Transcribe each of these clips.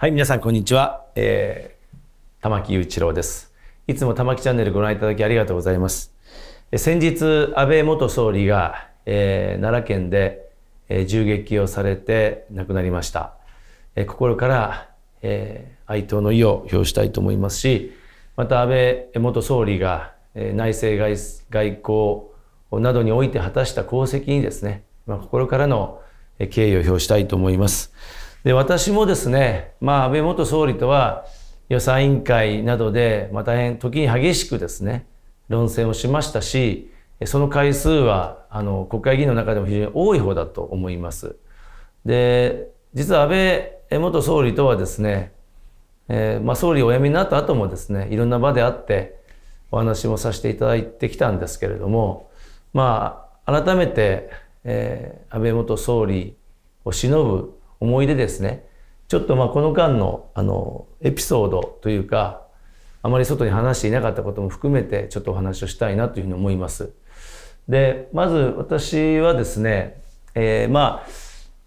はい、皆さん、こんにちは。えー、玉木雄一郎です。いつも玉木チャンネルご覧いただきありがとうございます。え先日、安倍元総理が、えー、奈良県で、えー、銃撃をされて亡くなりました。え心から、え哀悼の意を表したいと思いますし、また安倍元総理が、え内政外外交などにおいて果たした功績にですね、まあ、心からの敬意を表したいと思います。で私もですね、まあ、安倍元総理とは予算委員会などで、まあ、大変時に激しくですね論戦をしましたしその回数はあの国会議員の中でも非常に多い方だと思います。で実は安倍元総理とはですね、えー、まあ、総理お辞めになった後もですねいろんな場であってお話もさせていただいてきたんですけれどもまあ改めて、えー、安倍元総理をしのぶ思い出ですねちょっとまあこの間のあのエピソードというかあまり外に話していなかったことも含めてちょっとお話をしたいなというふうに思います。でまず私はですね、えー、まあ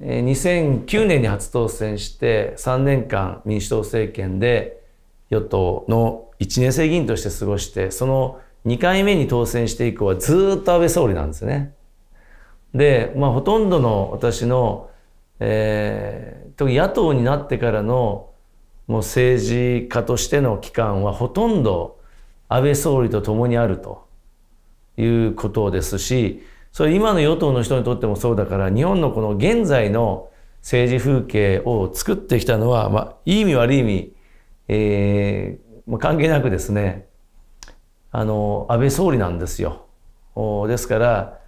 2009年に初当選して3年間民主党政権で与党の1年生議員として過ごしてその2回目に当選して以降はずっと安倍総理なんですね。で、まあ、ほとんどの私のえー、特に野党になってからのもう政治家としての期間はほとんど安倍総理と共にあるということですしそれ今の与党の人にとってもそうだから日本のこの現在の政治風景を作ってきたのは、まあ、いい意味悪い意味、えーまあ、関係なくですねあの安倍総理なんですよ。ですから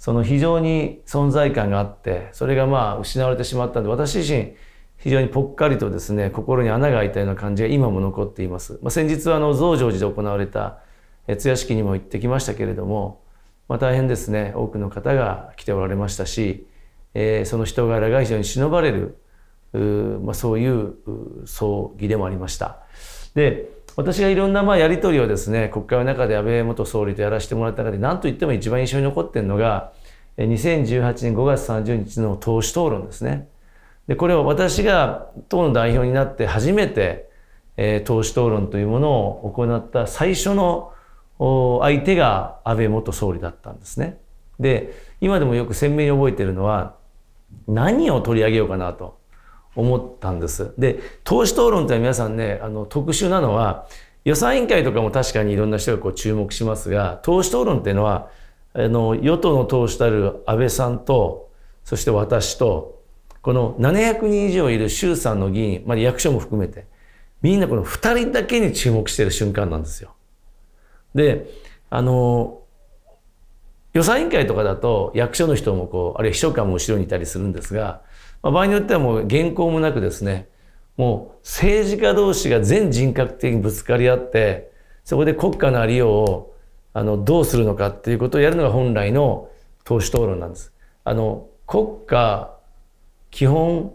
その非常に存在感があってそれがまあ失われてしまったんで私自身非常にぽっかりとですね心に穴が開いたような感じが今も残っています、まあ、先日はあの増上寺で行われた通夜式にも行ってきましたけれども、まあ、大変ですね多くの方が来ておられましたし、えー、その人柄が非常に忍ばれるまあ、そういう葬儀でもありました。で私がいろんなまあやり取りをですね国会の中で安倍元総理とやらせてもらった中で何と言っても一番印象に残っているのが2018年5月30日の党首討論ですね。でこれを私が党の代表になって初めて、えー、党首討論というものを行った最初の相手が安倍元総理だったんですね。で今でもよく鮮明に覚えてるのは何を取り上げようかなと思ったんです。で党首討論って皆さんねあの特殊なのは予算委員会とかも確かにいろんな人がこう注目しますが党首討論っていうのはあの与党の党首たる安倍さんとそして私とこの700人以上いる衆参の議員、まあ、役所も含めてみんなこの2人だけに注目している瞬間なんですよ。であの予算委員会とかだと役所の人もこうあるいは秘書官も後ろにいたりするんですが、まあ、場合によってはもう原稿もなくですねもう政治家同士が全人格的にぶつかり合ってそこで国家のありようをあのどうするのかっていうことをやるのが本来の党首討論なんです。あの国家基本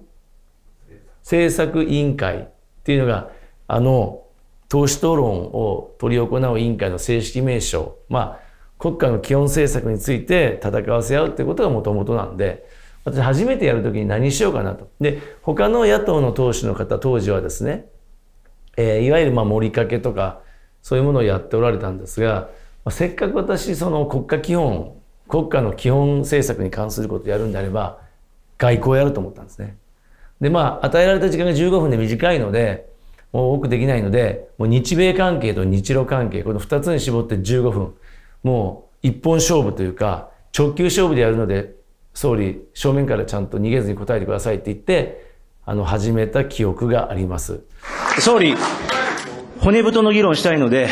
政策委員会っていうのがあの党首討論を執り行う委員会の正式名称まあ国家の基本政策について戦わせ合うってことがもともとなんで私初めてやるときに何しようかなと。で他の野党の党首の方当時はですね、えー、いわゆるまあ盛りかけとかそういうものをやっておられたんですがせっかく私その国家基本国家の基本政策に関することをやるんであれば外交をやると思ったんですね。でまあ与えられた時間が15分で短いのでもう多くできないのでもう日米関係と日露関係この2つに絞って15分もう一本勝負というか直球勝負でやるので総理正面からちゃんと逃げずに答えてくださいって言ってあの始めた記憶があります。総理骨太の議論したいので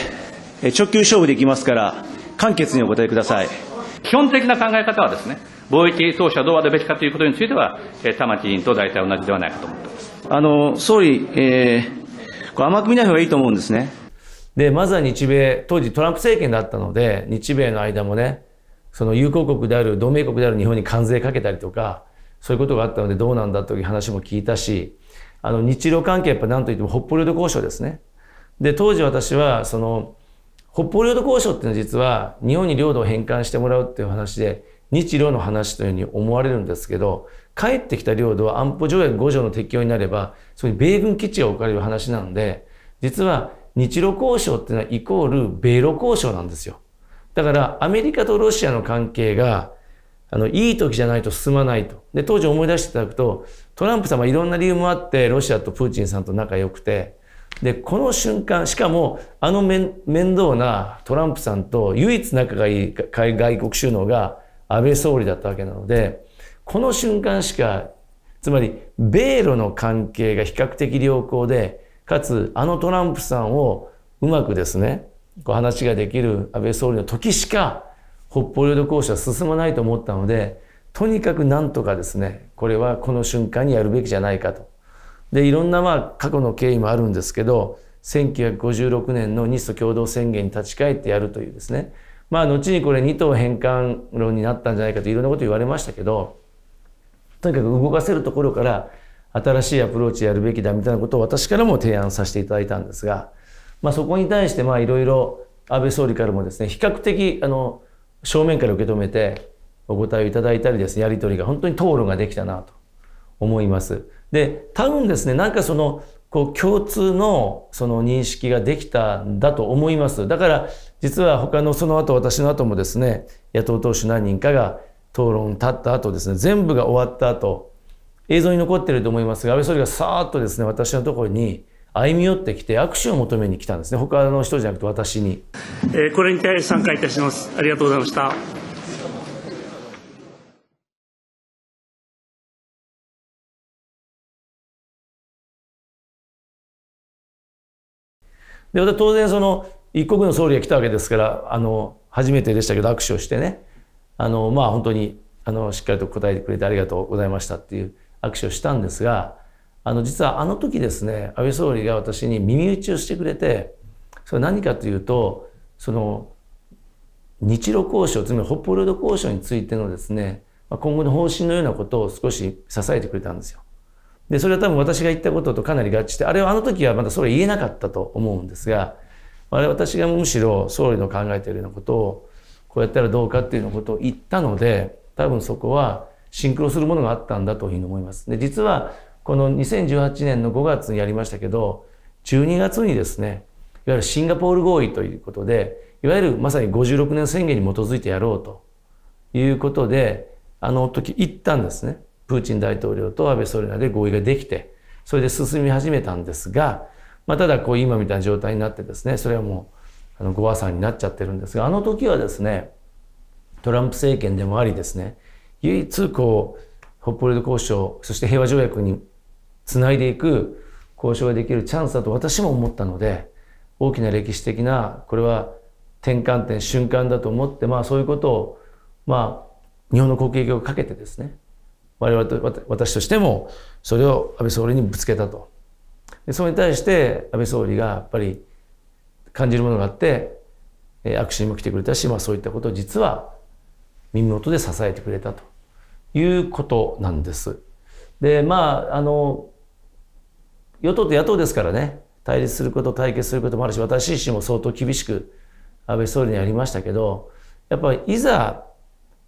直球勝負でいきますから、簡潔にお答えください。基本的な考え方はですね、貿易投資はどうあるべきかということについては、玉木委員と大体同じではないかと思っていますあの総理、えー、これ甘く見ない方がいいと思うんですね。で、まずは日米、当時トランプ政権だったので、日米の間もね、その友好国である、同盟国である日本に関税かけたりとか、そういうことがあったのでどうなんだという話も聞いたし、あの、日露関係やっぱんといっても北方領土交渉ですね。で、当時私は、その、北方領土交渉っていうのは実は日本に領土を返還してもらうっていう話で日露の話というふうに思われるんですけど帰ってきた領土は安保条約5条の適用になればそういう米軍基地が置かれる話なので実は日露交渉っていうのはイコール米露交渉なんですよ。だからアメリカとロシアの関係があのいい時じゃないと進まないと。で当時思い出していただくとトランプ様いろんな理由もあってロシアとプーチンさんと仲良くてでこの瞬間しかもあの面倒なトランプさんと唯一仲がいい外国首脳が安倍総理だったわけなのでこの瞬間しかつまり米ロの関係が比較的良好でかつあのトランプさんをうまくですねこう話ができる安倍総理の時しか北方領土交渉は進まないと思ったのでとにかくなんとかですねこれはこの瞬間にやるべきじゃないかとでいろんなまあ過去の経緯もあるんですけど1956年の日ソ共同宣言に立ち返ってやるというですねまあ後にこれ2党返還論になったんじゃないかといろんなこと言われましたけどとにかく動かせるところから新しいアプローチやるべきだみたいなことを私からも提案させていただいたんですが、まあ、そこに対してまあいろいろ安倍総理からもですね比較的あの正面から受け止めてお答えをいただいたりですねやり取りが本当に討論ができたなと思います。で、多分ですね、なんかその、こう共通のその認識ができたんだと思います。だから実は他のその後私の後もですね、野党党首何人かが討論立った後ですね、全部が終わった後、映像に残ってると思いますが、安倍総理がさーっとですね、私のところに歩み寄ってきて握手を求めに来たんですね。他の人じゃなくて私に。えー、これにて参加いたします。ありがとうございました。で、私当然その、一国の総理が来たわけですから、あの、初めてでしたけど握手をしてね、あの、まあ本当に、あの、しっかりと答えてくれてありがとうございましたっていう握手をしたんですが、あの、実はあの時ですね、安倍総理が私に耳打ちをしてくれて、それ何かというと、その、日露交渉、つまり北方領土交渉についてのですね、今後の方針のようなことを少し支えてくれたんですよ。で、それは多分私が言ったこととかなり合致して、あれはあの時はまだそれ言えなかったと思うんですが、あれ私がむしろ総理の考えているようなことを、こうやったらどうかっていうようなことを言ったので、多分そこはシンクロするものがあったんだというふうに思います。で、実はこの2018年の5月にやりましたけど、12月にですね、いわゆるシンガポール合意ということで、いわゆるまさに56年宣言に基づいてやろうということで、あの時言ったんですね。プーチン大統領と安倍総理で合意ができて、それで進み始めたんですが、まあ、ただこう今みたいな状態になってですね、それはもうあのご破産になっちゃってるんですが、あの時はですね、トランプ政権でもありですね、唯一こう、北方領土交渉、そして平和条約につないでいく交渉ができるチャンスだと私も思ったので、大きな歴史的な、これは転換点、瞬間だと思って、まあそういうことを、まあ、日本の国益をかけてですね、我々と私としてもそれを安倍総理にぶつけたとでそれに対して安倍総理がやっぱり感じるものがあって握手にも来てくれたし、まあ、そういったことを実は耳元で支えてくれたということなんです。でまああの与党と野党ですからね対立すること対決することもあるし私自身も相当厳しく安倍総理にやりましたけどやっぱりいざ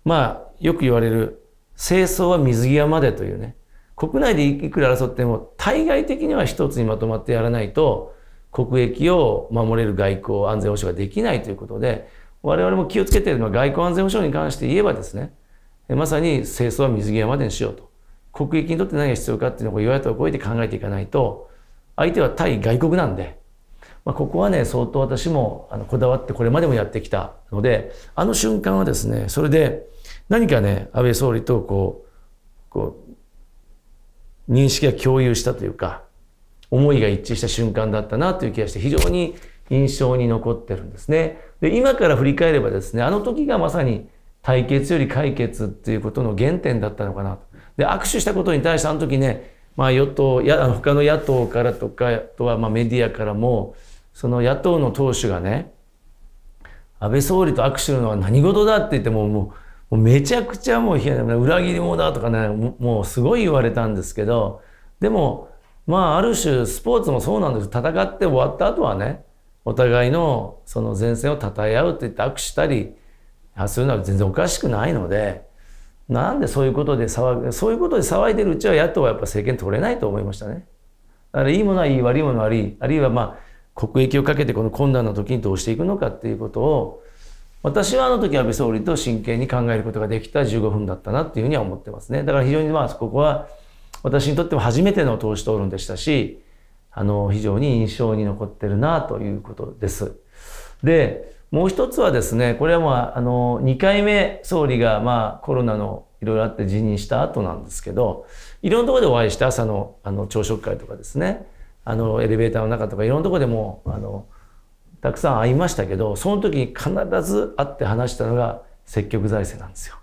まあよく言われる清掃は水際までというね、国内でいくら争っても、対外的には一つにまとまってやらないと、国益を守れる外交、安全保障ができないということで、我々も気をつけているのは外交安全保障に関して言えばですね、まさに清掃は水際までにしようと。国益にとって何が必要かっていうのを与野党を超えて考えていかないと、相手は対外国なんで、まあ、ここはね、相当私もあのこだわってこれまでもやってきたので、あの瞬間はですね、それで、何かね、安倍総理とこう、こう、認識が共有したというか、思いが一致した瞬間だったなという気がして、非常に印象に残ってるんですね。で、今から振り返ればですね、あの時がまさに対決より解決っていうことの原点だったのかなと。で、握手したことに対してあの時ね、まあ与党、や他の野党からとか、あとはまあメディアからも、その野党の党首がね、安倍総理と握手するのは何事だって言っても、もう、もうめちゃくちゃもう裏切り者だとかねもうすごい言われたんですけどでもまあある種スポーツもそうなんです戦って終わった後はねお互いのその前線をたえ合うって言って握手したりするのは全然おかしくないのでなんでそういうことで騒ぐそういうことで騒いでるうちは野党はやっぱ政権取れないと思いましたね。だからいいものはいい悪いものは悪いあるいはまあ国益をかけてこの困難な時にどうしていくのかっていうことを私はあの時安倍総理と真剣に考えることができた15分だったなっていうふうには思ってますね。だから非常にまあここは私にとっても初めての党首討論でしたし、あの非常に印象に残ってるなということです。で、もう一つはですね、これはまああの2回目総理がまあコロナのいろいろあって辞任した後なんですけど、いろんなところでお会いして朝のあの朝食会とかですね、あのエレベーターの中とかいろんなところでもあの。たくさん会いましたけどその時に必ず会って話したのが積極財政なんですよ。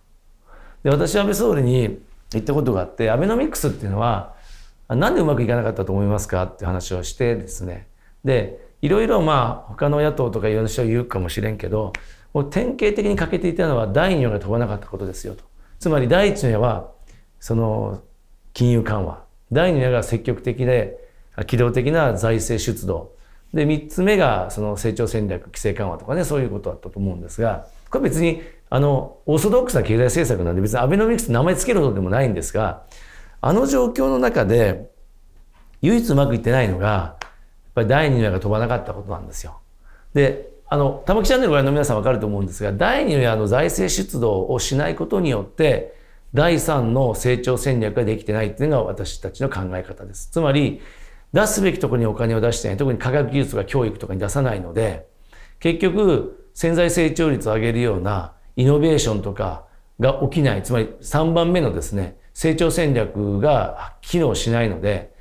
で私安倍総理に言ったことがあってアベノミクスっていうのは何でうまくいかなかったと思いますかって話をしてですねでいろいろまあ他の野党とかいろんな人は言うかもしれんけどもう典型的に欠けていたのは第2夜が飛ばなかったことですよとつまり第1夜はその金融緩和第2夜が積極的で機動的な財政出動で3つ目がその成長戦略規制緩和とかねそういうことだったと思うんですがこれ別にあのオーソドックスな経済政策なんで別にアベノミクスって名前つけるほどでもないんですがあの状況の中で唯一うまくいってないのがやっぱり第二の矢が飛ばなかったことなんですよ。であの玉木チャンネルご覧の皆さん分かると思うんですが第二の矢の財政出動をしないことによって第三の成長戦略ができてないっていうのが私たちの考え方です。つまり出すべきところにお金を出してない。特に科学技術とか教育とかに出さないので、結局、潜在成長率を上げるようなイノベーションとかが起きない。つまり3番目のですね、成長戦略が機能しないので、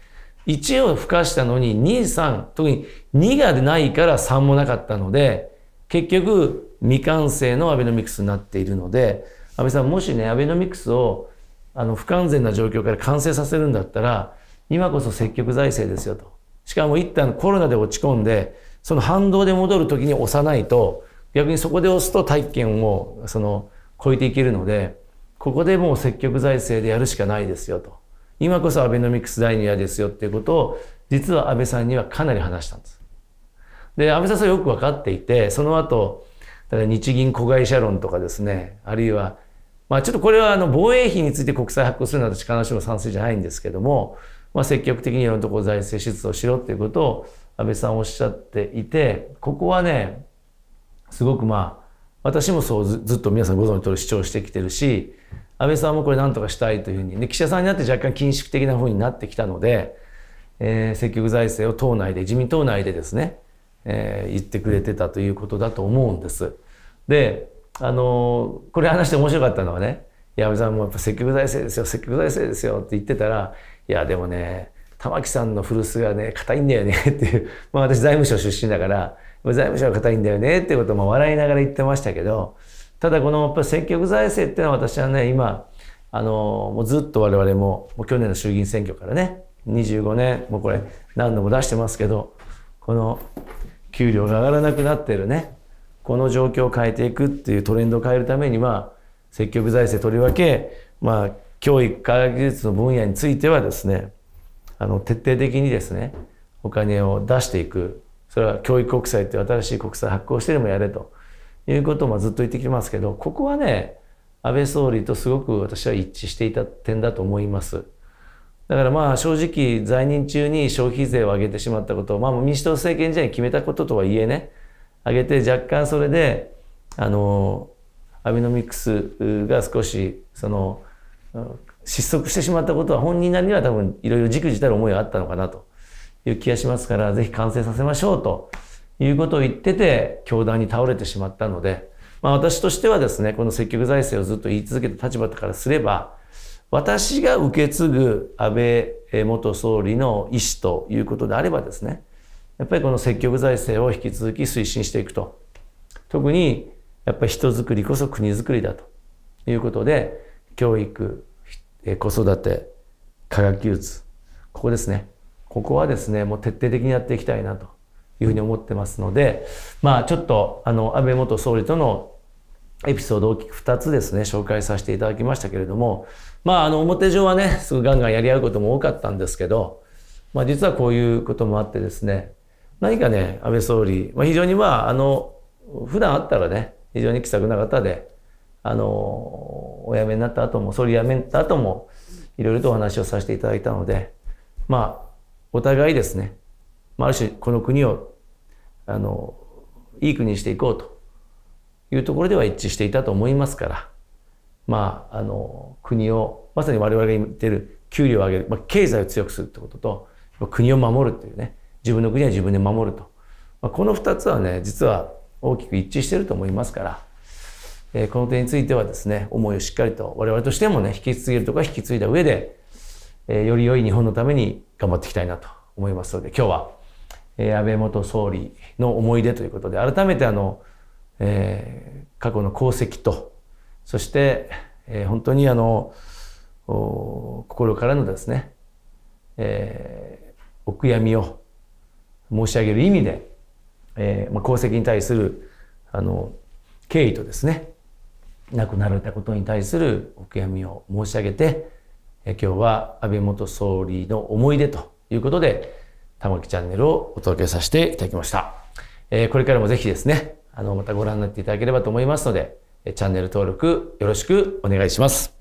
1を付加したのに2、3、特に2がないから3もなかったので、結局未完成のアベノミクスになっているので、安倍さん、もしね、アベノミクスをあの不完全な状況から完成させるんだったら、今こそ積極財政ですよと。しかも一旦コロナで落ち込んで、その反動で戻る時に押さないと、逆にそこで押すと大気圏をその超えていけるので、ここでもう積極財政でやるしかないですよと。今こそアベノミクス第2夜ですよっていうことを、実は安倍さんにはかなり話したんです。で、安倍さんそれよく分かっていて、その後、だ日銀子会社論とかですね、あるいは、まあちょっとこれはあの防衛費について国債発行するのは私必ずしも賛成じゃないんですけども、まあ、積極的にいろんなところ財政出動しろっていうことを安倍さんおっしゃっていて、ここはね、すごくまあ、私もそうずっと皆さんご存知のおり主張してきてるし、安倍さんもこれ何とかしたいというふうに、で、記者さんになって若干緊縮的なふうになってきたので、えー、積極財政を党内で、自民党内でですね、えー、言ってくれてたということだと思うんです。で、あのー、これ話して面白かったのはね、安倍さんもやっぱ積極財政ですよ、積極財政ですよって言ってたら、いや、でもね、玉木さんの古巣がね、硬いんだよね っていう、まあ私財務省出身だから、財務省が硬いんだよねっていうことも笑いながら言ってましたけど、ただこのやっぱ積極財政っていうのは私はね、今、あの、もうずっと我々も、もう去年の衆議院選挙からね、25年、もうこれ何度も出してますけど、この給料が上がらなくなってるね、この状況を変えていくっていうトレンドを変えるためには、積極財政とりわけ、まあ、教育科学技術の分野についてはですねあの徹底的にですねお金を出していくそれは教育国債っていう新しい国債発行してでもやれということもずっと言ってきてますけどここはね安倍総理とすごく私は一致していた点だと思います。だからまあ正直在任中に消費税を上げてしまったことを、まあ、民主党政権時代に決めたこととはいえね上げて若干それであのアベノミクスが少しその失速してしまったことは本人なりには多分いろいろじくじたる思いがあったのかなという気がしますからぜひ完成させましょうということを言ってて教団に倒れてしまったので、まあ、私としてはですねこの積極財政をずっと言い続けた立場からすれば私が受け継ぐ安倍元総理の意思ということであればですねやっぱりこの積極財政を引き続き推進していくと特にやっぱり人づくりこそ国づくりだということで教育、え子育て、科学技術、ここですね。ここはですね、もう徹底的にやっていきたいなというふうに思ってますので、まあちょっと、あの、安倍元総理とのエピソードを2つですね、紹介させていただきましたけれども、まああの、表上はね、すぐガンガンやり合うことも多かったんですけど、まあ実はこういうこともあってですね、何かね、安倍総理、まあ、非常にまあ、あの、普段あったらね、非常に気さくな方で、あの、お辞めになった後も、総理辞めた後も、いろいろとお話をさせていただいたので、まあ、お互いですね、まあ、ある種この国を、あの、いい国にしていこうというところでは一致していたと思いますから、まあ、あの、国を、まさに我々が言ってる給料を上げる、まあ、経済を強くするってことと、国を守るというね、自分の国は自分で守ると。まあ、この2つはね、実は大きく一致してると思いますから、えこの点についてはですね、思いをしっかりと我々としてもね、引き継げるとか引き継いだ上で、えより良い日本のために頑張っていきたいなと思いますので、今日は、え安倍元総理の思い出ということで、改めてあの、えー、過去の功績と、そして、えー、本当にあの、心からのですね、えー、お悔やみを申し上げる意味で、えまあ、功績に対するあの敬意とですね亡くなられたことに対するお悔やみを申し上げて今日は安倍元総理の思い出ということで玉木チャンネルをお届けさせていただきました。えこれからもぜひですね、あの、またご覧になっていただければと思いますので、チャンネル登録よろしくお願いします。